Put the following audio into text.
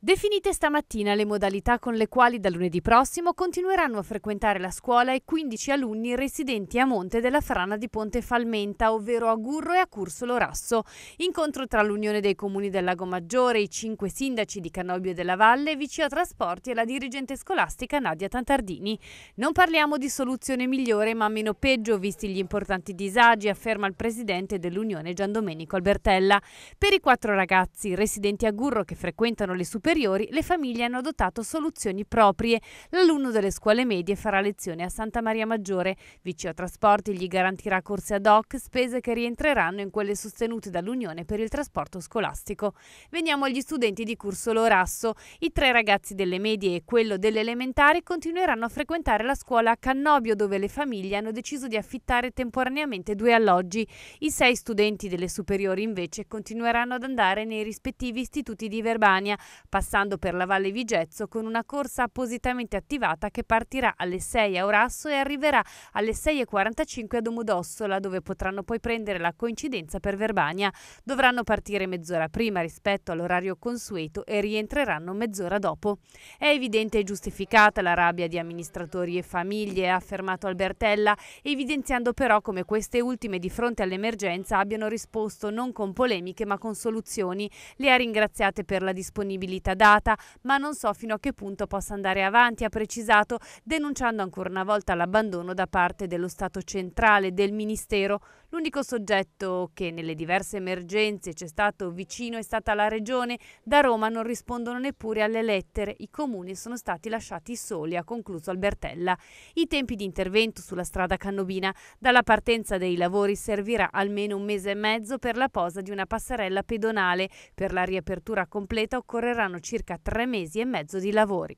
Definite stamattina le modalità con le quali da lunedì prossimo continueranno a frequentare la scuola i 15 alunni residenti a monte della frana di Ponte Falmenta, ovvero a Gurro e a Cursolo Rasso. Incontro tra l'Unione dei Comuni del Lago Maggiore, i cinque sindaci di e della Valle, Vicio Trasporti e la dirigente scolastica Nadia Tantardini. Non parliamo di soluzione migliore ma meno peggio visti gli importanti disagi, afferma il presidente dell'Unione Giandomenico Albertella. Per i quattro ragazzi residenti a Gurro che frequentano le superiori superiori le famiglie hanno adottato soluzioni proprie. L'alunno delle scuole medie farà lezione a Santa Maria Maggiore. Vicio Trasporti gli garantirà corse ad hoc, spese che rientreranno in quelle sostenute dall'Unione per il trasporto scolastico. Veniamo agli studenti di corso Lorasso. I tre ragazzi delle medie e quello delle elementari continueranno a frequentare la scuola a Cannobio dove le famiglie hanno deciso di affittare temporaneamente due alloggi. I sei studenti delle superiori invece continueranno ad andare nei rispettivi istituti di Verbania, passando per la Valle Vigezzo con una corsa appositamente attivata che partirà alle 6 a Orasso e arriverà alle 6.45 a Domodossola, dove potranno poi prendere la coincidenza per Verbania. Dovranno partire mezz'ora prima rispetto all'orario consueto e rientreranno mezz'ora dopo. È evidente e giustificata la rabbia di amministratori e famiglie, ha affermato Albertella, evidenziando però come queste ultime di fronte all'emergenza abbiano risposto non con polemiche ma con soluzioni. Le ha ringraziate per la disponibilità uscita data, ma non so fino a che punto possa andare avanti, ha precisato, denunciando ancora una volta l'abbandono da parte dello Stato centrale, del Ministero. L'unico soggetto che nelle diverse emergenze c'è stato vicino è stata la Regione. Da Roma non rispondono neppure alle lettere. I comuni sono stati lasciati soli, ha concluso Albertella. I tempi di intervento sulla strada Cannobina. Dalla partenza dei lavori servirà almeno un mese e mezzo per la posa di una passerella pedonale. Per la riapertura completa occorreranno circa tre mesi e mezzo di lavori.